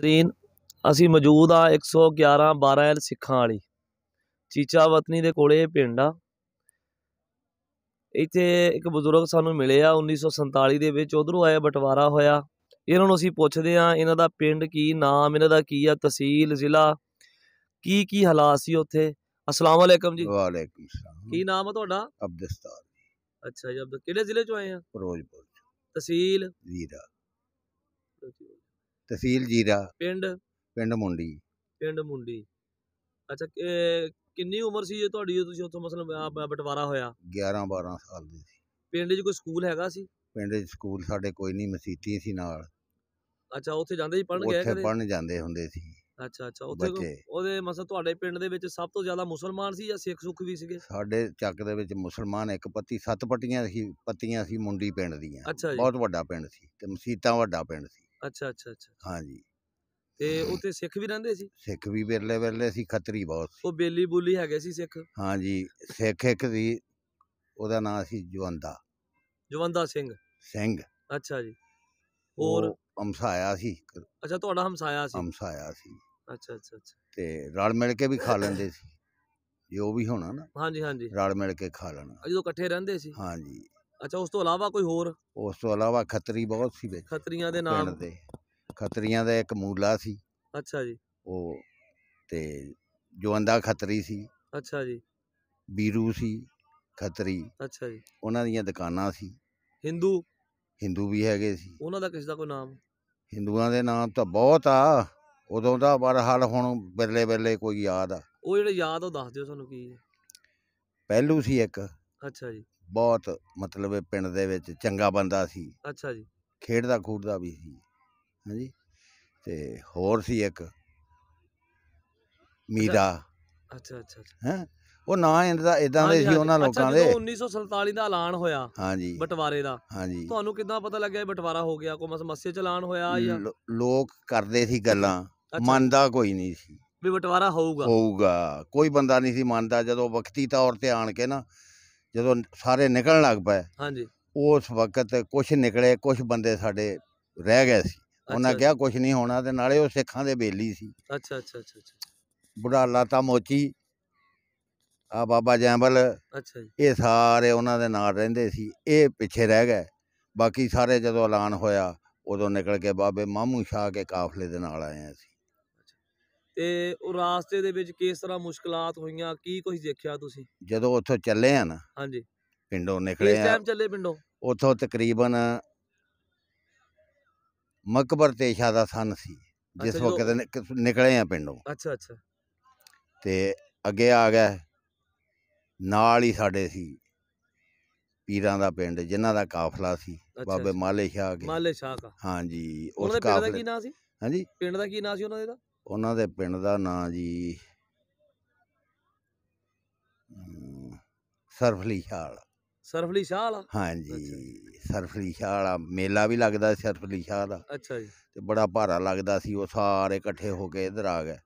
ਜ਼ਰੀਨ ਅਸੀਂ ਮੌਜੂਦ ਆ 111 12 ਐਲ ਸਿੱਖਾਂ ਵਾਲੀ ਚੀਚਾ ਵਤਨੀ ਦੇ ਕੋਲੇ ਪਿੰਡ ਆ ਇੱਥੇ ਇੱਕ ਬਜ਼ੁਰਗ ਸਾਨੂੰ ਮਿਲੇ ਆ 1947 ਦੇ ਵਿੱਚ ਉਧਰੋਂ ਆਇਆ ਬਟਵਾਰਾ ਹੋਇਆ ਇਹਨਾਂ ਨੂੰ ਅਸੀਂ ਪੁੱਛਦੇ ਆ ਇਹਨਾਂ ਦਾ ਪਿੰਡ ਕੀ ਨਾਮ ਇਹਨਾਂ ਦਾ ਕੀ ਆ ਤਹਿਸੀਲ ਜ਼ਿਲ੍ਹਾ ਕੀ ਕੀ ਹਾਲਾਤ ਸੀ ਉੱਥੇ ਅਸਲਾਮ ਵਾਲੇਕਮ ਜੀ ਵਾਲੇਕਮ ਸਲਾਮ ਕੀ ਨਾਮ ਆ ਤੁਹਾਡਾ ਅਬਦਸਤਾਰ ਅੱਛਾ ਜੀ ਅਬਦ ਕਿਹੜੇ ਜ਼ਿਲ੍ਹੇ ਚੋਂ ਆਏ ਆ ਫਿਰੋਜ਼ਪੁਰ ਤਹਿਸੀਲ ਜ਼ੀਰਾ ਤਹਿਸੀਲ ਜੀਰਾ ਪਿੰਡ ਪਿੰਡ ਮੁੰਡੀ ਪਿੰਡ ਮੁੰਡੀ ਅੱਛਾ ਕਿ- ਕਿੰਨੀ ਉਮਰ ਸੀ ਜੇ ਤੁਹਾਡੀ ਜੇ ਤੁਸੀਂ ਉੱਥੋਂ ਮਸਲਾ ਬਟਵਾਰਾ ਹੋਇਆ 11 12 ਸਾਲ ਦੀ ਸੀ ਪਿੰਡ 'ਚ ਕੋਈ ਸਕੂਲ ਹੈਗਾ ਸੀ ਪਿੰਡ 'ਚ ਸਕੂਲ ਸਾਡੇ ਕੋਈ ਨਹੀਂ ਮਸੀਤੀ ਸੀ ਨਾਲ ਅੱਛਾ ਉੱਥੇ ਜਾਂਦੇ ਸੀ ਪੜਨ ਗਏ ਉੱਥੇ ਪੜਨ ਜਾਂਦੇ ਹੁੰਦੇ ਸੀ ਅੱਛਾ ਅੱਛਾ ਉੱਥੇ ਉਹਦੇ ਮਸਲ ਤੁਹਾਡੇ ਪਿੰਡ ਦੇ ਵਿੱਚ ਸਭ ਤੋਂ ਜ਼ਿਆਦਾ ਮੁਸਲਮਾਨ ਸੀ ਜਾਂ ਸਿੱਖ ਸੁੱਖ ਵੀ ਸੀਗੇ ਸਾਡੇ ਚੱਕ ਦੇ ਵਿੱਚ ਮੁਸਲਮਾਨ ਇੱਕ ਪੱਤੀ ਸੱਤ ਪੱਟੀਆਂ ਸੀ ਪੱਤੀਆਂ ਸੀ ਮੁੰਡੀ ਪਿੰਡ ਦੀਆਂ ਅੱਛਾ ਬਹੁਤ ਵੱਡਾ ਪਿੰਡ ਸੀ ਤੇ ਮਸੀਤਾਂ ਵੱਡਾ ਪਿੰਡ ਸੀ ਅੱਛਾ ਅੱਛਾ ਅੱਛਾ ਹਾਂਜੀ ਤੇ ਉੱਥੇ ਸਿੱਖ ਵੀ ਰਹਿੰਦੇ ਸੀ ਸਿੱਖ ਵੀ ਬਿਰਲੇ ਬਿਰਲੇ ਸੀ ਖੱਤਰੀ ਬਹੁਤ ਸੀ ਉਹ ਬੇਲੀ ਬੁੱਲੀ ਹੈਗੇ ਸੀ ਸਿੱਖ ਹਾਂਜੀ ਸਿੱਖ ਇੱਕ ਸੀ ਉਹਦਾ ਨਾਮ ਸੀ ਜਵੰਦਾ ਜਵੰਦਾ ਸਿੰਘ ਸਿੰਘ ਅੱਛਾ ਜੀ ਹੋਰ ਹਮਸਾਇਆ ਸੀ ਅੱਛਾ ਤੁਹਾਡਾ ਹਮਸਾਇਆ ਸੀ ਹਮਸਾਇਆ ਸੀ ਅੱਛਾ ਅੱਛਾ ਅੱਛਾ ਤੇ ਰਲ ਮਿਲ ਕੇ ਵੀ ਖਾ ਲੈਂਦੇ ਸੀ ਜੋ ਵੀ ਹੋਣਾ ਨਾ ਹਾਂਜੀ ਹਾਂਜੀ ਰਲ ਮਿਲ ਕੇ ਖਾ ਲੈਣਾ ਜਦੋਂ ਇਕੱਠੇ ਰਹਿੰਦੇ ਸੀ ਹਾਂਜੀ ਅੱਛਾ ਉਸ ਤੋਂ ਇਲਾਵਾ ਕੋਈ ਹੋਰ ਉਸ ਤੋਂ ਇਲਾਵਾ ਖੱਤਰੀ ਬਹੁਤ ਸੀ ਵਿੱਚ ਖੱਤਰੀਆਂ ਦੇ ਨਾਮ ਦੇ ਖੱਤਰੀਆਂ ਦਾ ਇੱਕ ਮੂਲਾ ਸੀ ਅੱਛਾ ਜੀ ਉਹ ਤੇ ਜਵੰਦਾ ਖੱਤਰੀ ਸੀ ਅੱਛਾ ਜੀ ਬੀਰੂ ਸੀ ਖੱਤਰੀ ਅੱਛਾ ਜੀ ਉਹਨਾਂ ਦੀਆਂ ਦੁਕਾਨਾਂ ਸੀ Hindu Hindu ਵੀ ਹੈਗੇ ਸੀ ਉਹਨਾਂ ਦਾ ਕਿਸ ਦਾ ਕੋਈ ਨਾਮ ਹਿੰਦੂਆਂ ਦੇ ਨਾਮ ਤਾਂ ਬਹੁਤ ਆ ਉਦੋਂ ਦਾ ਪਰ ਹਾਲ ਹੁਣ ਬਿਰਲੇ ਬਿਰਲੇ ਕੋਈ ਯਾਦ ਆ ਉਹ ਜਿਹੜੇ ਯਾਦ ਉਹ ਦੱਸ ਦਿਓ ਤੁਹਾਨੂੰ ਕੀ ਪਹਿਲੂ ਸੀ ਇੱਕ ਅੱਛਾ ਜੀ ਬਹੁਤ ਮਤਲਬ ਪਿੰਡ ਦੇ ਵਿੱਚ ਚੰਗਾ ਬੰਦਾ ਸੀ ਅੱਛਾ ਜੀ ਖੇਡਦਾ ਖੂਡਦਾ ਵੀ ਸੀ ਹਾਂਜੀ ਤੇ ਹੋਰ ਸੀ ਇੱਕ ਮੀਰਾ ਅੱਛਾ ਅੱਛਾ ਹੈ ਉਹ ਨਾਂ ਇਹਦਾ ਇਦਾਂ ਦੇ ਸੀ ਉਹਨਾਂ ਲੋਕਾਂ ਦੇ 1947 ਦਾ ਐਲਾਨ ਹੋਇਆ ਹਾਂਜੀ ਬਟਵਾਰੇ ਦਾ ਹਾਂਜੀ ਤੁਹਾਨੂੰ ਕਿਦਾਂ ਪਤਾ ਲੱਗਿਆ ਇਹ ਬਟਵਾਰਾ ਹੋ ਗਿਆ ਕੋਈ ਸਮੱਸਿਆ ਚ ਐਲਾਨ ਹੋਇਆ ਜਾਂ ਲੋਕ ਕਰਦੇ ਸੀ ਗੱਲਾਂ ਮੰਨਦਾ ਕੋਈ ਨਹੀਂ ਸੀ ਵੀ ਬਟਵਾਰਾ ਹੋਊਗਾ ਹੋਊਗਾ ਕੋਈ ਬੰਦਾ ਨਹੀਂ ਸੀ ਮੰਨਦਾ ਜਦੋਂ ਵਕਤੀ ਤੌਰ ਤੇ ਆਣ ਕੇ ਨਾ ਜਦੋਂ ਸਾਰੇ ਨਿਕਲਣ ਲੱਗ ਪਏ ਹਾਂਜੀ ਉਸ ਵਕਤ ਕੁਝ ਨਿਕਲੇ ਕੁਝ ਬੰਦੇ ਸਾਡੇ ਰਹਿ ਗਏ ਸੀ ਉਹਨਾਂ ਕਿਹਾ ਕੁਝ ਨਹੀਂ ਹੋਣਾ ਤੇ ਨਾਲੇ ਉਹ ਸਿੱਖਾਂ ਦੇ ਬੇਲੀ ਸੀ ਅੱਛਾ ਅੱਛਾ ਅੱਛਾ ਬੁਢਾ ਲਾਤਾ ਮੋਚੀ ਆ ਬਾਬਾ ਜੈਂਬਲ ਅੱਛਾ ਜੀ ਇਹ ਸਾਰੇ ਉਹਨਾਂ ਦੇ ਨਾਲ ਰਹਿੰਦੇ ਸੀ ਇਹ ਪਿੱਛੇ ਰਹਿ ਗਏ ਬਾਕੀ ਸਾਰੇ ਜਦੋਂ ਐਲਾਨ ਹੋਇਆ ਉਦੋਂ ਨਿਕਲ ਕੇ ਬਾਬੇ ਮਾਮੂ ਸ਼ਾਹ ਕੇ ਕਾਫਲੇ ਦੇ ਨਾਲ ਆਏ ਸੀ ਤੇ ਉਹ ਰਾਸਤੇ ਦੇ ਵਿੱਚ ਕਿਸ ਤਰ੍ਹਾਂ ਮੁਸ਼ਕਲਾਂ ਹੋਈਆਂ ਕੀ ਕੁਝ ਦੇਖਿਆ ਤੁਸੀਂ ਜਦੋਂ ਉੱਥੋਂ ਚੱਲੇ ਆ ਨਾ ਹਾਂਜੀ ਪਿੰਡੋਂ ਨਿਕਲੇ ਆ ਇਸ ਟਾਈਮ ਚੱਲੇ ਪਿੰਡੋਂ ਉੱਥੋਂ ਤਕਰੀਬਨ ਮਕਬਰ ਤੇਸ਼ਾ ਦਾ ਸਨ ਸੀ ਜਿਸ ਵਕਤ ਨਿਕਲੇ ਆ ਪਿੰਡੋਂ ਅੱਛਾ ਅੱਛਾ ਤੇ ਅੱਗੇ ਆ ਗਿਆ ਨਾਲ ਹੀ ਸਾਡੇ ਸੀ ਪੀਰਾਂ ਦਾ ਪਿੰਡ ਜਿਨ੍ਹਾਂ ਦਾ ਕਾਫਲਾ ਸੀ ਬਾਬੇ ਮਾਲੇ ਸ਼ਾਹ ਕੇ ਮਾਲੇ ਸ਼ਾਹ ਦਾ ਹਾਂਜੀ ਉਸ ਕਾਫਲੇ ਦਾ ਕੀ ਨਾਂ ਸੀ ਹਾਂਜੀ ਪਿੰਡ ਦਾ ਕੀ ਨਾਂ ਸੀ ਉਹਨਾਂ ਦੇ ਦਾ ਉਹਨਾਂ ਦੇ ਪਿੰਡ ਦਾ ਨਾਂ ਜੀ ਸਰਫਲੀ ਸ਼ਾਲ ਸਰਫਲੀ ਸ਼ਾਲ ਹਾਂਜੀ ਸਰਫਲੀ ਸ਼ਾਲ ਮੇਲਾ ਵੀ ਲੱਗਦਾ ਸੀ ਸਰਫਲੀ ਸ਼ਾਹ ਦਾ ਅੱਛਾ ਜੀ ਤੇ ਬੜਾ ਭਾਰਾ ਲੱਗਦਾ ਸੀ ਉਹ ਸਾਰੇ ਇਕੱਠੇ ਹੋ ਕੇ ਇਧਰ ਆ ਗਏ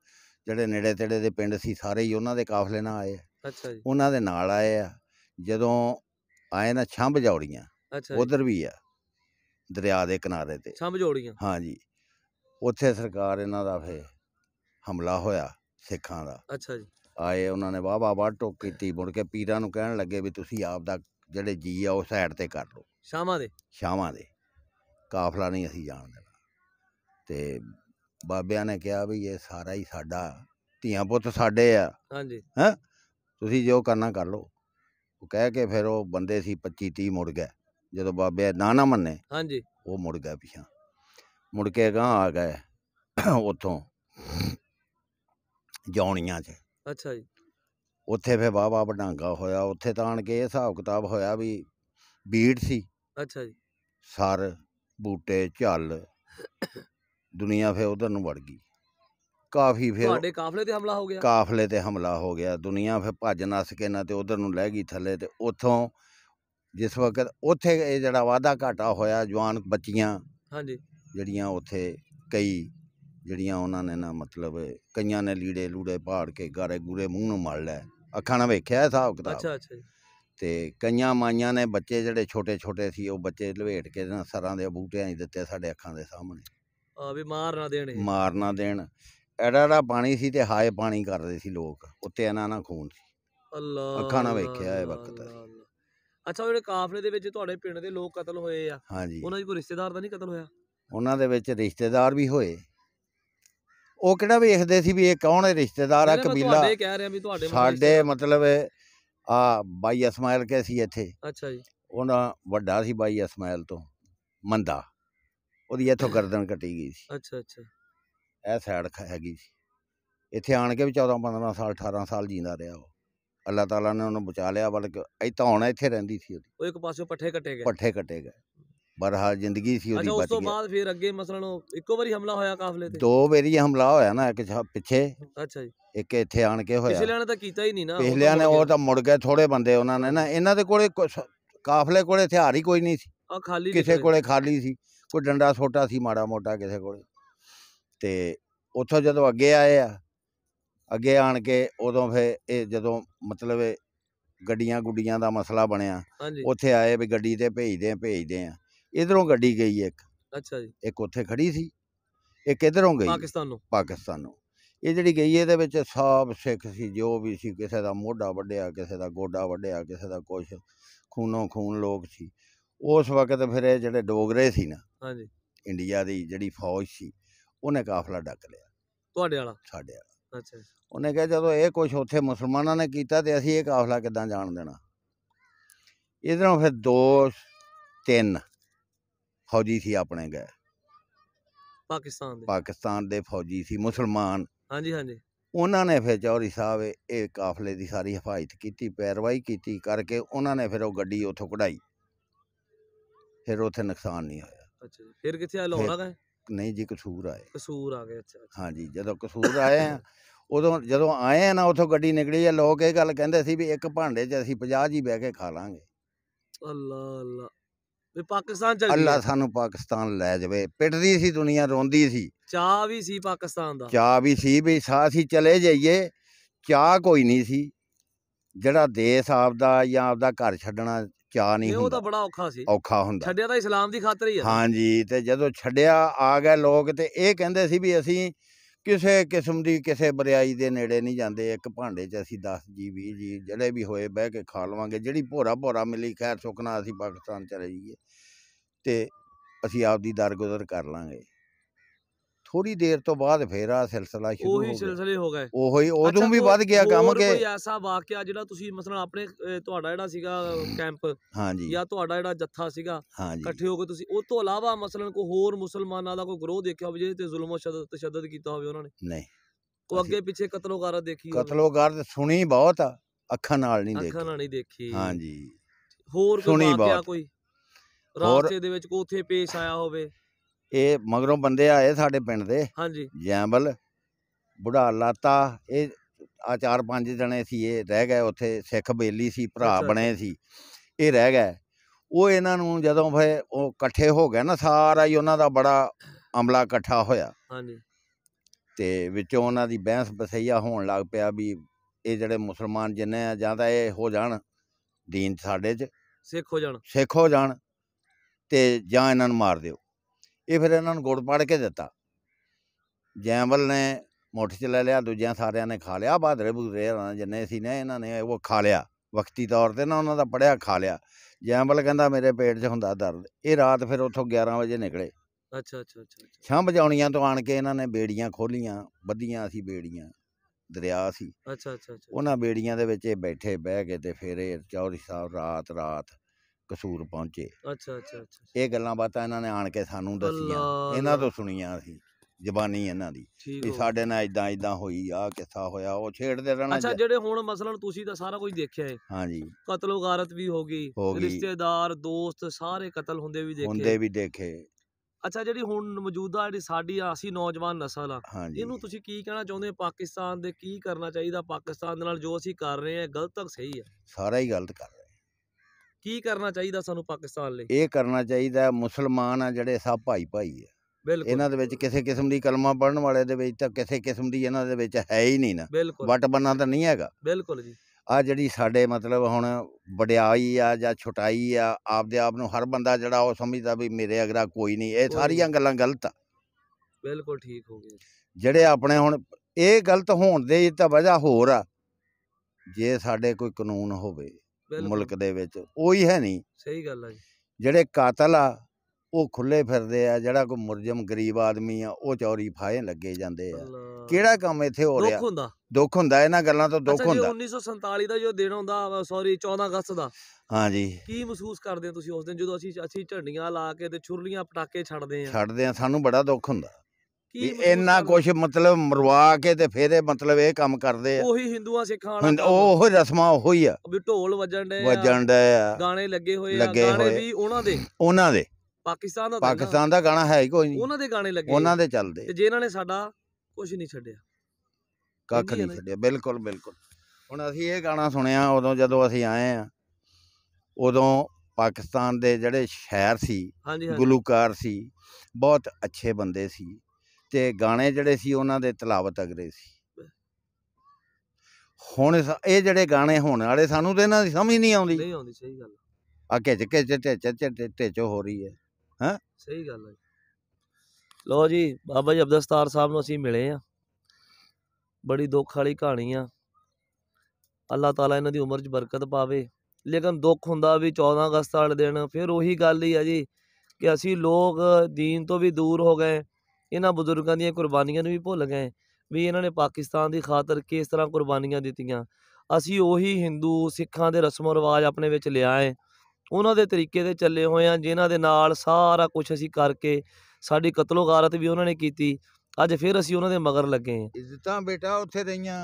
ਜਿਹੜੇ ਨੇੜੇ ਤੇੜੇ ਦੇ ਪਿੰਡ ਸੀ ਸਾਰੇ ਹੀ ਉਹਨਾਂ ਦੇ ਕਾਫਲੇ ਨਾਲ ਆਏ ਅੱਛਾ ਜੀ ਉਹਨਾਂ ਦੇ ਨਾਲ ਆਏ ਆ ਜਦੋਂ ਆਏ ਨਾ ਛੰਬ ਜੌੜੀਆਂ ਅੱਛਾ ਉਧਰ ਵੀ ਆ ਦਰਿਆ ਦੇ ਕਿਨਾਰੇ ਤੇ ਛੰਬ ਜੌੜੀਆਂ ਹਾਂਜੀ ਉੱਥੇ ਸਰਕਾਰ ਇਹਨਾਂ ਦਾ ਫੇ ਹਮਲਾ ਹੋਇਆ ਸਿੱਖਾਂ ਦਾ ਅੱਛਾ ਜੀ ਆਏ ਉਹਨਾਂ ਨੇ ਵਾਹ ਵਾਹ ਵਾਹ ਟੋਕ ਕੀਤੀ ਮੁੜ ਕੇ ਪੀਰਾਂ ਨੂੰ ਕਹਿਣ ਲੱਗੇ ਵੀ ਤੁਸੀਂ ਆਪ ਦਾ ਜਿਹੜੇ ਜੀ ਆ ਉਹ ਸਾਈਡ ਤੇ ਕਰ ਲਓ ਸ਼ਾਮਾਂ ਦੇ ਸ਼ਾਮਾਂ ਦੇ ਕਾਫਲਾ ਨਹੀਂ ਅਸੀਂ ਜਾਣ ਦੇਣਾ ਤੇ ਬਾਬਿਆਂ ਨੇ ਕਿਹਾ ਵੀ ਇਹ ਸਾਰਾ ਹੀ ਸਾਡਾ ਧੀਆਂ ਪੁੱਤ ਸਾਡੇ ਆ ਹਾਂਜੀ ਹੈ ਤੁਸੀਂ ਜੋ ਕਰਨਾ ਕਰ ਲਓ ਉਹ ਕਹਿ ਕੇ ਫਿਰ ਉਹ ਬੰਦੇ ਸੀ 25 30 ਮੁੜ ਗਏ ਜਦੋਂ ਬਾਬੇ ਨਾ ਨਾ ਮੰਨੇ ਹਾਂਜੀ ਉਹ ਮੁੜ ਗਿਆ ਪਿਛਾਂ ਮੁੜ ਕੇ ਗਾਂ ਆ ਗਏ ਉੱਥੋਂ ਜੌਣੀਆਂ 'ਚ ਅੱਛਾ ਜੀ ਉੱਥੇ ਫੇ ਵਾਵਾ ਬਡਾਂਗਾ ਹੋਇਆ ਉੱਥੇ ਤਾਂ ਆਣ ਕੇ ਇਹ ਹਿਸਾਬ ਕਿਤਾਬ ਹੋਇਆ ਵੀ ਬੀੜ ਸੀ ਅੱਛਾ ਜੀ ਸਰ ਬੂਟੇ ਝੱਲ ਦੁਨੀਆ ਫੇ ਉਧਰ ਨੂੰ ਵੜ ਗਈ ਕਾਫੀ ਫੇ ਤੁਹਾਡੇ ਕਾਫਲੇ ਤੇ ਹਮਲਾ ਹੋ ਗਿਆ ਕਾਫਲੇ ਤੇ ਹਮਲਾ ਹੋ ਗਿਆ ਦੁਨੀਆ ਫੇ ਭੱਜ ਨਸ ਕੇ ਨਾ ਤੇ ਉਧਰ ਨੂੰ ਲੈ ਗਈ ਥੱਲੇ ਤੇ ਉਥੋਂ ਜਿਸ ਵਕਤ ਉਥੇ ਇਹ ਜਿਹੜਾ ਵਾਦਾ ਘਾਟਾ ਹੋਇਆ ਜਵਾਨ ਬੱਚੀਆਂ ਹਾਂਜੀ ਜਿਹੜੀਆਂ ਉਥੇ ਕਈ ਜਿਹੜੀਆਂ ਉਹਨਾਂ ਨੇ ਨਾ ਮਤਲਬ ਕਈਆਂ ਨੇ ਲੀੜੇ ਲੂੜੇ ਪਾੜ ਕੇ ਗਾਰੇ ਗੂਰੇ ਮੂੰਹ ਨੂੰ ਮਾਰ ਲੈ ਅੱਖਾਂ ਨਾਲ ਵੇਖਿਆ ਹਿਸਾਬ ਕਿਤਾਬ ਅੱਛਾ ਅੱਛਾ ਤੇ ਕਈਆਂ ਮਾਈਆਂ ਨੇ ਬੱਚੇ ਜਿਹੜੇ ਛੋਟੇ ਛੋਟੇ ਸੀ ਉਹ ਬੱਚੇ ਲਵੇਟ ਕੇ ਨਾ ਸਰਾਂ ਦੇ ਬੂਟਿਆਂ 'ਚ ਦਿੱਤੇ ਸਾਡੇ ਅੱਖਾਂ ਦੇ ਸਾਹਮਣੇ ਆ ਵੀ ਮਾਰ ਨਾ ਦੇਣ ਇਹ ਮਾਰ ਨਾ ਦੇਣ ਐਡਾ ਐਡਾ ਪਾਣੀ ਸੀ ਤੇ ਹਾਏ ਪਾਣੀ ਕਰਦੇ ਸੀ ਲੋਕ ਉੱਤੇ ਇਹਨਾਂ ਨਾਲ ਖੂਨ ਸੀ ਅੱਲਾ ਅੱਖਾਂ ਨਾਲ ਵੇਖਿਆ ਇਹ ਵਕਤ ਅੱਛਾ ਜਿਹੜੇ ਕਾਫਲੇ ਦੇ ਵਿੱਚ ਤੁਹਾਡੇ ਪਿੰਡ ਦੇ ਲੋਕ ਕਤਲ ਹੋਏ ਆ ਹਾਂਜੀ ਉਹਨਾਂ ਦੇ ਕੋਈ ਰਿਸ਼ਤੇਦਾਰ ਦਾ ਨਹੀਂ ਕਤਲ ਹੋਇਆ ਉਹਨਾਂ ਦੇ ਵਿੱਚ ਰਿਸ਼ਤੇਦਾਰ ਵੀ ਹੋਏ ਉਹ ਕਿਹੜਾ ਵੇਖਦੇ ਸੀ ਵੀ ਇਹ ਕੌਣ ਹੈ ਰਿਸ਼ਤੇਦਾਰ ਆ ਕਬੀਲਾ ਕਹਿ ਵੀ ਤੁਹਾਡੇ ਸਾਡੇ ਮਤਲਬ ਆ ਬਾਈ ਅਸਮਾਇਲ ਕੇ ਸੀ ਇੱਥੇ ਅੱਛਾ ਜੀ ਉਹਨਾਂ ਵੱਡਾ ਸੀ ਬਾਈ ਅਸਮਾਇਲ ਤੋਂ ਮੰਦਾ ਉਹਦੀ ਇੱਥੋਂ ਗਰਦਨ ਕੱਟੀ ਗਈ ਸੀ ਅੱਛਾ ਅੱਛਾ ਇਹ ਸਾਈਡ ਹੈਗੀ ਸੀ ਇੱਥੇ ਆਣ ਕੇ ਵੀ 14 15 ਸਾਲ 18 ਸਾਲ ਜੀਂਦਾ ਰਿਹਾ ਉਹ ਅੱਲਾਹ ਤਾਲਾ ਨੇ ਉਹਨੂੰ ਬਚਾ ਲਿਆ ਬਲਕਿ ਇੱਥੇ ਤਾਂ ਹੁਣ ਇੱਥੇ ਰਹਿੰਦੀ ਸੀ ਉਹ ਇੱਕ ਪਾਸੇ ਪੱਠੇ ਕੱਟੇ ਗਏ ਪੱਠੇ ਕੱਟੇ ਗਏ ਬਰਹਾ ਜ਼ਿੰਦਗੀ ਸੀ ਉਹਦੀ ਬਚ ਗਈ ਉਸ ਤੋਂ ਬਾਅਦ ਫਿਰ ਅੱਗੇ ਮਸਲਨ ਇੱਕੋ ਵਾਰੀ ਹਮਲਾ ਹੋਇਆ ਕਾਫਲੇ ਤੇ ਦੋ ਵਾਰੀ ਹਮਲਾ ਹੋਇਆ ਨਾ ਇੱਕ ਪਿੱਛੇ ਅੱਛਾ ਜੀ ਇੱਕ ਇੱਥੇ ਆਣ ਕੇ ਹੋਇਆ ਪਿਛਲੇ ਨੇ ਤਾਂ ਕੀਤਾ ਹੀ ਨਹੀਂ ਨਾ ਪਿਛਲੇ ਨੇ ਉਹ ਤਾਂ ਮੁੜ ਗਏ ਥੋੜੇ ਬੰਦੇ ਉਹਨਾਂ ਨੇ ਨਾ ਇਹਨਾਂ ਦੇ ਕੋਲੇ ਕਾਫਲੇ ਕੋਲੇ ਹਥਿਆਰ ਹੀ ਕੋਈ ਨਹੀਂ ਸੀ ਆ ਖਾਲੀ ਕਿਸੇ ਕੋਲੇ ਖਾਲੀ ਸੀ ਕੋਈ ਡੰਡਾ ਛੋਟਾ ਸੀ ਮਾੜਾ ਮੋਟਾ ਕਿਸੇ ਕੋਲੇ ਤੇ ਉੱਥੋਂ ਜਦੋਂ ਅੱਗੇ ਆਏ ਆ ਅੱਗੇ ਆਣ ਕੇ ਉਦੋਂ ਫੇ ਇਹ ਜਦੋਂ ਮਤਲਬ ਗੱਡੀਆਂ ਗੁੱਡੀਆਂ ਦਾ ਮਸਲਾ ਬਣਿਆ ਉੱਥੇ ਆਏ ਵੀ ਗੱਡੀ ਤੇ ਭੇਜਦੇ ਆ ਭੇਜਦੇ ਆ ਇਧਰੋਂ ਗੱਡੀ ਗਈ ਇੱਕ ਅੱਛਾ ਜੀ ਇੱਕ ਉੱਥੇ ਖੜੀ ਸੀ ਇੱਕ ਇਧਰੋਂ ਗਈ ਪਾਕਿਸਤਾਨ ਨੂੰ ਪਾਕਿਸਤਾਨ ਨੂੰ ਇਹ ਜਿਹੜੀ ਗਈ ਇਹਦੇ ਵਿੱਚ ਸਾਬ ਸਿੱਖ ਸੀ ਜੋ ਵੀ ਸੀ ਕਿਸੇ ਦਾ ਮੋਢਾ ਵੱਢਿਆ ਕਿਸੇ ਦਾ ਗੋਡਾ ਵੱਢਿਆ ਕਿਸੇ ਦਾ ਕੁਛ ਖੂਨੋਂ ਖੂਨ ਲੋਕ ਸੀ ਉਸ ਵਕਤ ਫਿਰ ਇਹ ਜਿਹੜੇ ਡੋਗਰੇ ਸੀ ਨਾ ਹਾਂਜੀ ਇੰਡੀਆ ਦੀ ਜਿਹੜੀ ਫੌਜ ਸੀ ਉਹਨੇ ਕਾਫਲਾ ਡੱਕ ਲਿਆ ਤੁਹਾਡੇ ਵਾਲਾ ਸਾਡੇ ਵਾਲਾ ਅੱਛਾ ਉਹਨੇ ਕਿਹਾ ਜਦੋਂ ਇਹ ਕੁਝ ਉੱਥੇ ਮੁਸਲਮਾਨਾਂ ਨੇ ਕੀਤਾ ਤੇ ਅਸੀਂ ਇਹ ਕਾਫਲਾ ਕਿੱਦਾਂ ਜਾਣ ਦੇਣਾ ਇਧਰੋਂ ਫਿਰ ਦੋ ਤਿੰਨ ਫੌਜੀ ਸੀ ਆਪਣੇ ਗਏ ਪਾਕਿਸਤਾਨ ਦੇ ਪਾਕਿਸਤਾਨ ਦੇ ਫੌਜੀ ਸੀ ਮੁਸਲਮਾਨ ਹਾਂਜੀ ਹਾਂਜੀ ਉਹਨਾਂ ਨੇ ਫਿਰ ਚੌਰੀ ਸਾਹਿਬ ਇਹ ਕਾਫਲੇ ਦੀ ਸਾਰੀ ਹਫਾਇਤ ਕੀਤੀ ਪੈਰਵਾਈ ਕੀਤੀ ਕਰਕੇ ਉਹਨਾਂ ਨੇ ਫਿਰ ਉਹ ਗੱਡੀ ਉੱਥੋਂ ਕਢਾਈ ਫਿਰ ਉੱਥੇ ਨੁਕਸਾਨ ਨਹੀਂ ਹੋਇਆ ਅੱਛਾ ਫਿਰ ਕਿੱਥੇ ਆ ਲਾਹੌਰ ਆ ਨਹੀਂ ਜੀ ਕਸੂਰ ਆਏ ਕਸੂਰ ਆ ਗਏ ਅੱਛਾ ਹਾਂਜੀ ਜਦੋਂ ਕਸੂਰ ਆਏ ਆ ਉਦੋਂ ਜਦੋਂ ਆਏ ਆ ਨਾ ਉੱਥੋਂ ਗੱਡੀ ਨਿਕਲੀ ਆ ਲੋਕ ਇਹ ਗੱਲ ਕਹਿੰਦੇ ਸੀ ਵੀ ਇੱਕ ਭਾਂਡੇ 'ਚ ਅਸੀਂ 50 ਜੀ ਬਹਿ ਕੇ ਖਾ ਲਾਂਗੇ ਅੱਲਾ ਅੱਲਾ ਵੀ ਪਾਕਿਸਤਾਨ ਚੱਲ ਅੱਲਾ ਸਾਨੂੰ ਪਾਕਿਸਤਾਨ ਲੈ ਜਾਵੇ ਪਿੱਟਦੀ ਸੀ ਦੁਨੀਆ ਰੋਂਦੀ ਸੀ ਚਾਹ ਵੀ ਸੀ ਪਾਕਿਸਤਾਨ ਦਾ ਚਾਹ ਵੀ ਸੀ ਵੀ ਸਾਥੀ ਚਲੇ ਜਾਈਏ ਚਾਹ ਕੋਈ ਨਹੀਂ ਸੀ ਜਿਹੜਾ ਦੇਸ਼ ਆਪਦਾ ਜਾਂ ਆਪਦਾ ਘਰ ਛੱਡਣਾ ਚਾਹ ਨਹੀਂ ਹੁੰਦਾ ਉਹ ਤਾਂ ਬੜਾ ਔਖਾ ਸੀ ਔਖਾ ਹੁੰਦਾ ਛੱਡਿਆ ਤਾਂ ਇਸਲਾਮ ਦੀ ਖਾਤਰ ਹੀ ਆ ਹਾਂਜੀ ਤੇ ਜਦੋਂ ਛੱਡਿਆ ਆ ਗਏ ਲੋਕ ਤੇ ਇਹ ਕਹਿੰਦੇ ਸੀ ਵੀ ਅਸੀਂ ਕਿਸੇ ਕਿਸਮ ਦੀ ਕਿਸੇ ਬਰਿਆਈ ਦੇ ਨੇੜੇ ਨਹੀਂ ਜਾਂਦੇ ਇੱਕ ਭਾਂਡੇ 'ਚ ਅਸੀਂ 10 ਜੀ 20 ਜੀ ਜਿਹੜੇ ਵੀ ਹੋਏ ਬਹਿ ਕੇ ਖਾ ਲਵਾਂਗੇ ਜਿਹੜੀ ਭੋਰਾ ਭੋਰਾ ਮਿਲੀ ਖੈਰ ਸੁਖਣਾ ਅਸੀਂ ਪਾਕਿਸਤਾਨ ਚਲੇ ਜਾਈਏ ਤੇ ਅਸੀਂ ਆਪਦੀ ਦਰਗੁਜ਼ਰ ਕਰ ਲਾਂਗੇ ਥੋੜੀ ਦੇਰ ਤੋਂ ਬਾਅਦ ਫੇਰ ਆ ਸਿਲਸਿਲਾ ਸ਼ੁਰੂ ਹੋ ਗਿਆ ਉਹੀ ਸਿਲਸਿਲੇ ਹੋ ਗਏ ਉਹੀ ਉਦੋਂ ਵੀ ਵੱਧ ਗਿਆ ਕੰਮ ਕਿ ਕੋਈ ਐਸਾ ਵਾਕਿਆ ਜਿਹੜਾ ਤੁਸੀਂ ਮਸਲਨ ਆਪਣੇ ਤੁਹਾਡਾ ਜਿਹੜਾ ਸੀਗਾ ਕੈਂਪ ਹਾਂਜੀ ਜਾਂ ਤੁਹਾਡਾ ਜਿਹੜਾ ਜੱਥਾ ਸੀਗਾ ਇਕੱਠੇ ਹੋ ਕੇ ਤੁਸੀਂ ਉਸ ਤੋਂ ਇਲਾਵਾ ਮਸਲਨ ਕੋਈ ਹੋਰ ਮੁਸਲਮਾਨਾਂ ਦਾ ਕੋਈ ਗਰੋਹ ਦੇਖਿਆ ਹੋਵੇ ਜਿਹਦੇ ਤੇ ਜ਼ੁਲਮ ਸ਼ਦਦ ਤਸ਼ੱਦਦ ਕੀਤਾ ਹੋਵੇ ਉਹਨਾਂ ਨੇ ਨਹੀਂ ਕੋ ਅੱਗੇ ਪਿੱਛੇ ਕਤਲੋਗਾਰਾ ਦੇਖੀ ਕਤਲੋਗਾਰ ਸੁਣੀ ਬਹੁਤ ਆ ਅੱਖਾਂ ਨਾਲ ਨਹੀਂ ਦੇਖੀ ਅੱਖਾਂ ਨਾਲ ਨਹੀਂ ਦੇਖੀ ਹਾਂਜੀ ਹੋਰ ਕੋਈ ਵਾਕਿਆ ਕੋਈ ਰਾਸਤੇ ਦੇ ਵਿੱਚ ਕੋ ਉੱਥੇ ਪੇਸ਼ ਆਇਆ ਹੋਵੇ ਇਹ ਮਗਰੋਂ ਬੰਦੇ ਆਏ ਸਾਡੇ ਪਿੰਡ ਦੇ ਹਾਂਜੀ ਜੈਂਬਲ ਬੁਢਾ ਲਾਤਾ ਇਹ ਆ ਚਾਰ ਪੰਜ ਜਣੇ ਸੀ ਇਹ ਰਹਿ ਗਏ ਉੱਥੇ ਸਿੱਖ ਬੇਲੀ ਸੀ ਭਰਾ ਬਣੇ ਸੀ ਇਹ ਰਹਿ ਗਏ ਉਹ ਇਹਨਾਂ ਨੂੰ ਜਦੋਂ ਫੇ ਉਹ ਇਕੱਠੇ ਹੋ ਗਏ ਨਾ ਸਾਰਾ ਹੀ ਉਹਨਾਂ ਦਾ ਬੜਾ ਅਮਲਾ ਇਕੱਠਾ ਹੋਇਆ ਹਾਂਜੀ ਤੇ ਵਿੱਚੋਂ ਉਹਨਾਂ ਦੀ ਬਹਿਸ ਬਸਈਆ ਹੋਣ ਲੱਗ ਪਿਆ ਵੀ ਇਹ ਜਿਹੜੇ ਮੁਸਲਮਾਨ ਜਿੰਨੇ ਆ ਜਾਂਦਾ ਇਹ ਹੋ ਜਾਣ ਦੀਨ ਸਾਡੇ 'ਚ ਸਿੱਖ ਹੋ ਜਾਣ ਸਿੱਖ ਹੋ ਜਾਣ ਤੇ ਜਾਂ ਇਹਨਾਂ ਨੂੰ ਮਾਰ ਦਿਓ ਇਹ ਫਿਰ ਇਹਨਾਂ ਨੂੰ ਗੁੜ ਪਾੜ ਕੇ ਦਿੱਤਾ ਜੈਮਲ ਨੇ ਮੋਠ ਚ ਲੈ ਲਿਆ ਦੂਜਿਆਂ ਸਾਰਿਆਂ ਨੇ ਖਾ ਲਿਆ ਬਾਦਰੇ ਬੂਰੇ ਜਿੰਨੇ ਸੀ ਨੇ ਇਹਨਾਂ ਨੇ ਉਹ ਖਾ ਲਿਆ ਵਕਤੀ ਤੌਰ ਤੇ ਨਾ ਉਹਨਾਂ ਦਾ ਪੜਿਆ ਖਾ ਲਿਆ ਜੈਮਲ ਕਹਿੰਦਾ ਮੇਰੇ ਪੇਟ 'ਚ ਹੁੰਦਾ ਦਰਦ ਇਹ ਰਾਤ ਫਿਰ ਉੱਥੋਂ 11 ਵਜੇ ਨਿਕਲੇ ਅੱਛਾ ਅੱਛਾ ਅੱਛਾ ਛਾਂ ਬਜਾਉਣੀਆਂ ਤੋਂ ਆਣ ਕੇ ਇਹਨਾਂ ਨੇ ਬੇੜੀਆਂ ਖੋਲੀਆਂ ਬੱਧੀਆਂ ਸੀ ਬੇੜੀਆਂ ਦਰਿਆ ਸੀ ਅੱਛਾ ਅੱਛਾ ਉਹਨਾਂ ਬੇੜੀਆਂ ਦੇ ਵਿੱਚ ਇਹ ਬੈਠੇ ਬਹਿ ਕੇ ਤੇ ਫਿਰ ਇਹ ਚੌਰੀ ਸਾਹਿਬ ਰਾਤ ਰਾਤ ਕਸੂਰ ਪਹੁੰਚੇ ਅੱਛਾ ਅੱਛਾ ਅੱਛਾ ਇਹ ਗੱਲਾਂ ਬਾਤਾਂ ਇਹਨਾਂ ਨੇ ਆਣ ਕੇ ਸਾਨੂੰ ਦੱਸੀਆਂ ਇਹਨਾਂ ਤੋਂ ਸੁਣੀਆਂ ਅਸੀਂ ਜ਼ਬਾਨੀ ਇਹਨਾਂ ਦੀ ਵੀ ਸਾਡੇ ਨਾਲ ਇਦਾਂ ਇਦਾਂ ਹੋਈ ਆ ਕਿੱਥਾ ਹੋਇਆ ਉਹ ਛੇੜਦੇ ਰਹਿਣਾ ਅੱਛਾ ਜਿਹੜੇ ਹੁਣ ਮਸਲਨ ਤੁਸੀਂ ਤਾਂ ਸਾਰਾ ਕੁਝ ਦੇਖਿਆ ਹੈ ਹਾਂਜੀ ਕਤਲੋ ਗਾਰਤ ਵੀ ਹੋ ਗਈ ਰਿਸ਼ਤੇਦਾਰ ਦੋਸਤ ਸਾਰੇ ਕਤਲ ਹੁੰਦੇ ਵੀ ਦੇਖੇ ਹੁੰਦੇ ਵੀ ਦੇਖੇ ਅੱਛਾ ਜਿਹੜੀ ਹੁਣ ਮੌਜੂਦਾ ਜਿਹੜੀ ਸਾਡੀ ਆਸੀ ਨੌਜਵਾਨ ਨਸਲ ਆ ਇਹਨੂੰ ਤੁਸੀਂ ਕੀ ਕਹਿਣਾ ਚਾਹੁੰਦੇ ਪਾਕਿਸਤਾਨ ਦੇ ਕੀ ਕਰਨਾ ਚਾਹੀਦਾ ਪਾਕਿਸਤਾਨ ਦੇ ਨਾਲ ਜੋ ਅਸੀਂ ਕਰ ਰਹੇ ਆ ਗਲਤ ਤਾਂ ਸਹੀ ਆ ਸਾਰਾ ਹੀ ਗਲਤ ਕਰ ਕੀ ਕਰਨਾ ਚਾਹੀਦਾ ਸਾਨੂੰ ਪਾਕਿਸਤਾਨ ਲਈ ਇਹ ਕਰਨਾ ਚਾਹੀਦਾ ਮੁਸਲਮਾਨ ਆ ਜਿਹੜੇ ਸਭ ਭਾਈ ਭਾਈ ਆ ਇਹਨਾਂ ਦੇ ਵਿੱਚ ਕਿਸੇ ਕਿਸਮ ਦੀ ਕਲਮਾ ਪੜਨ ਵਾਲੇ ਦੇ ਵਿੱਚ ਤਾਂ ਕਿਸੇ ਕਿਸਮ ਦੀ ਇਹਨਾਂ ਦੇ ਵਿੱਚ ਹੈ ਹੀ ਨਹੀਂ ਨਾ ਵਟ ਬੰਨਾ ਤਾਂ ਨਹੀਂ ਹੈਗਾ ਬਿਲਕੁਲ ਜੀ ਆ ਜਿਹੜੀ ਸਾਡੇ ਮਤਲਬ ਹੁਣ ਵਡਿਆਈ ਆ ਜਾਂ ਛੁਟਾਈ ਆ ਆਪਦੇ ਆਪ ਨੂੰ ਹਰ ਬੰਦਾ ਜਿਹੜਾ ਉਹ ਸਮਝਦਾ ਵੀ ਮੇਰੇ ਅਗਰਾ ਕੋਈ ਨਹੀਂ ਇਹ ਸਾਰੀਆਂ ਗੱਲਾਂ ਗਲਤ ਆ ਬਿਲਕੁਲ ਠੀਕ ਹੋ ਗਏ ਜਿਹੜੇ ਆਪਣੇ ਹੁਣ ਇਹ ਗਲਤ ਹੋਣ ਦੇ ਤਾਂ ਵਜ੍ਹਾ ਹੋਰ ਆ ਜੇ ਸਾਡੇ ਕੋਈ ਕਾਨੂੰਨ ਹੋਵੇ ਮੁਲਕ ਦੇ ਵਿੱਚ ਉਹੀ ਹੈ ਨਹੀਂ ਸਹੀ ਗੱਲ ਆ ਜੀ ਜਿਹੜੇ ਕਾਤਲ ਆ ਉਹ ਖੁੱਲੇ ਫਿਰਦੇ ਆ ਜਿਹੜਾ ਕੋਈ ਮੁਰਜਮ ਗਰੀਬ ਆਦਮੀ ਆ ਉਹ ਚੌਰੀ ਫਾਏ ਲੱਗੇ ਜਾਂਦੇ ਆ ਕਿਹੜਾ ਕੰਮ ਇੱਥੇ ਹੋ ਰਿਹਾ ਦੁੱਖ ਹੁੰਦਾ ਦੁੱਖ ਹੁੰਦਾ ਇਹਨਾਂ ਗੱਲਾਂ ਤੋਂ ਦੁੱਖ ਹੁੰਦਾ 1947 ਦਾ ਜੋ ਦਿਨ ਹੁੰਦਾ ਸੌਰੀ 14 ਅਗਸਤ ਦਾ ਹਾਂਜੀ ਕੀ ਮਹਿਸੂਸ ਕਰਦੇ ਤੁਸੀਂ ਉਸ ਦਿਨ ਜਦੋਂ ਅਸੀਂ ਅਸੀਂ ਝੰਡੀਆਂ ਲਾ ਕੇ ਤੇ ਛੁਰਲੀਆਂ ਪਟਾਕੇ ਛੱਡਦੇ ਆ ਛੱਡਦੇ ਆ ਸਾਨੂੰ ਬੜਾ ਦੁੱਖ ਹੁੰਦਾ ਵੀ ਇੰਨਾ ਕੁਝ ਮਤਲਬ ਮਰਵਾ ਕੇ ਤੇ ਫਿਰ ਇਹ ਮਤਲਬ ਇਹ ਕੰਮ ਕਰਦੇ ਆ ਉਹੀ ਹਿੰਦੂਆਂ ਸਿੱਖਾਂ ਵਾਲਾ ਉਹ ਉਹ ਰਸਮਾਂ ਉਹੀ ਆ ਵੀ ਢੋਲ ਵਜਣ ਦੇ ਵਜਣ ਦੇ ਆ ਗਾਣੇ ਲੱਗੇ ਹੋਏ ਆ ਗਾਣੇ ਵੀ ਉਹਨਾਂ ਦੇ ਉਹਨਾਂ ਦੇ ਪਾਕਿਸਤਾਨ ਦਾ ਪਾਕਿਸਤਾਨ ਦਾ ਗਾਣਾ ਹੈ ਕੋਈ ਨਹੀਂ ਉਹਨਾਂ ਦੇ ਗਾਣੇ ਲੱਗੇ ਉਹਨਾਂ ਦੇ ਚੱਲਦੇ ਤੇ ਜਿਨ੍ਹਾਂ ਨੇ ਸਾਡਾ ਕੁਝ ਨਹੀਂ ਛੱਡਿਆ ਕੱਖ ਨਹੀਂ ਛੱਡਿਆ ਬਿਲਕੁਲ ਬਿਲਕੁਲ ਹੁਣ ਅਸੀਂ ਇਹ ਗਾਣਾ ਸੁਣਿਆ ਉਦੋਂ ਜਦੋਂ ਅਸੀਂ ਆਏ ਆ ਉਦੋਂ ਪਾਕਿਸਤਾਨ ਦੇ ਜਿਹੜੇ ਸ਼ਾਇਰ ਸੀ ਗਲੂਕਾਰ ਸੀ ਬਹੁਤ ਅੱਛੇ ਬੰਦੇ ਸੀ ਤੇ ਗਾਣੇ ਜਿਹੜੇ ਸੀ ਉਹਨਾਂ ਦੇ ਤਲਾਵਤ ਅਗਰੇ ਸੀ ਹੁਣ ਇਹ ਜਿਹੜੇ ਗਾਣੇ ਹੋਣ ਵਾਲੇ ਸਾਨੂੰ ਤੇ ਇਹਨਾਂ ਦੀ ਸਮਝ ਨਹੀਂ ਆਉਂਦੀ ਨਹੀਂ ਆਉਂਦੀ ਸਹੀ ਗੱਲ ਆ ਕਿਚ ਕਿਚ ਟਿਚ ਟਿਚ ਟਿਚ ਹੋ ਰਹੀ ਹੈ ਹਾਂ ਸਹੀ ਗੱਲ ਹੈ ਲੋ ਜੀ ਬਾਬਾ ਜੀ ਅਬਦਸਤਾਰ ਸਾਹਿਬ ਨੂੰ ਅਸੀਂ ਮਿਲੇ ਆ ਬੜੀ ਦੁੱਖ ਵਾਲੀ ਕਹਾਣੀ ਆ ਅੱਲਾਹ ਤਾਲਾ ਇਹਨਾਂ ਦੀ ਉਮਰ 'ਚ ਬਰਕਤ ਪਾਵੇ ਲੇਕਿਨ ਦੁੱਖ ਹੁੰਦਾ ਵੀ 14 ਅਗਸਤ ਵਾਲੇ ਦਿਨ ਫਿਰ ਉਹੀ ਗੱਲ ਹੀ ਆ ਜੀ ਕਿ ਅਸੀਂ ਲੋਕ ਦੀਨ ਤੋਂ ਵੀ ਦੂਰ ਹੋ ਗਏ ਇਹਨਾਂ ਬਜ਼ੁਰਗਾਂ ਦੀਆਂ ਕੁਰਬਾਨੀਆਂ ਨੂੰ ਵੀ ਭੁੱਲ ਗਏ ਵੀ ਇਹਨਾਂ ਨੇ ਪਾਕਿਸਤਾਨ ਦੀ ਖਾਤਰ ਕਿਸ ਤਰ੍ਹਾਂ ਕੁਰਬਾਨੀਆਂ ਦਿੱਤੀਆਂ ਅਸੀਂ ਉਹੀ ਹਿੰਦੂ ਸਿੱਖਾਂ ਦੇ ਰਸਮ ਰਿਵਾਜ ਆਪਣੇ ਵਿੱਚ ਲਿਆਏ ਉਹਨਾਂ ਦੇ ਤਰੀਕੇ ਤੇ ਚੱਲੇ ਹੋਏ ਆ ਜਿਨ੍ਹਾਂ ਦੇ ਨਾਲ ਸਾਰਾ ਕੁਝ ਅਸੀਂ ਕਰਕੇ ਸਾਡੀ ਕਤਲੋ ਗਾਰਤ ਵੀ ਉਹਨਾਂ ਨੇ ਕੀਤੀ ਅੱਜ ਫਿਰ ਅਸੀਂ ਉਹਨਾਂ ਦੇ ਮਗਰ ਲੱਗੇ ਇੱਜ਼ਤਾਂ ਬੇਟਾ ਉੱਥੇ ਰਹੀਆਂ